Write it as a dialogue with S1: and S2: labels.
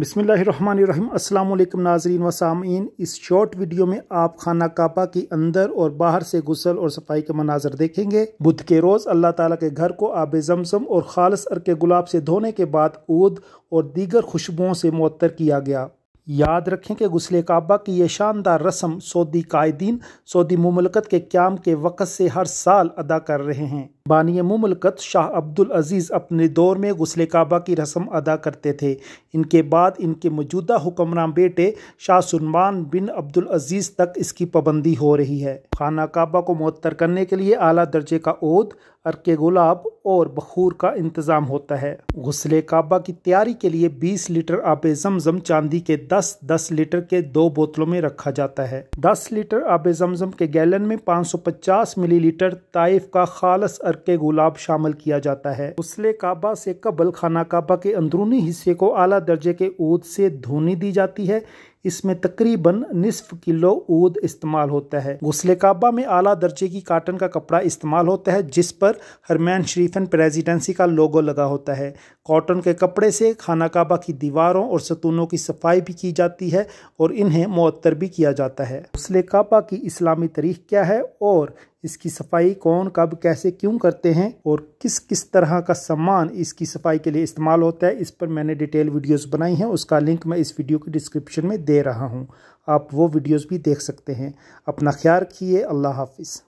S1: बसमीम् अल्लाम नाजरीन व इस शॉर्ट वीडियो में आप खाना काबा के अंदर और बाहर से गुसल और सफाई के मनाजर देखेंगे बुध के रोज़ अल्लाह ताला के घर को आब जमजम और खालस अर के गुलाब से धोने के बाद ऊद और दीगर खुशबुओं से मुअत्तर किया गया याद रखें कि गुसले काबा की यह शानदार रस्म सऊदी कायदीन सऊदी ममलकत के क्याम के वक़्त से हर साल अदा कर रहे हैं बानिय मुमलकत शाह अब्दुल अज़ीज़ अपने दौर में गसल काबा की रस्म अदा करते थे इनके बाद इनके मौजूदा हुक्मरान बेटे शाह सलमान बिन अब्दुल अज़ीज़ तक इसकी पाबंदी हो रही है खाना काबा को मुअत्तर करने के लिए आला दर्जे का ओद अरके गुलाब और बखूर का इंतज़ाम होता है गसल काबा की तैयारी के लिए 20 लीटर आब जमजम चांदी के 10-10 लीटर के दो बोतलों में रखा जाता है 10 लीटर आब जमजम के गैलन में 550 मिलीलीटर ताइफ का खालस अर करके गुलाब शामिल किया जाता है उसले काबा से कबल खाना काबा के अंदरूनी हिस्से को आला दर्जे के ऊद से धोनी दी जाती है इसमें तकरीबन निसफ किलो ऊद इस्तेमाल होता है गुसल काबा में आला दर्जे की काटन का कपड़ा इस्तेमाल होता है जिस पर हरमैन शरीफन प्रेजिडेंसी का लोगो लगा होता है कॉटन के कपड़े से खाना काबा की दीवारों और सतूनों की सफाई भी की जाती है और इन्हें मअतर भी किया जाता है गुसल काबा की इस्लामी तारीख क्या है और इसकी सफाई कौन कब कैसे क्यों करते हैं और किस किस तरह का सामान इसकी सफाई के लिए इस्तेमाल होता है इस पर मैंने डिटेल वीडियोस बनाई हैं उसका लिंक मैं इस वीडियो के डिस्क्रिप्शन में दे दे रहा हूँ आप वो वीडियोस भी देख सकते हैं अपना ख्याल रखिए अल्लाह हाफिज़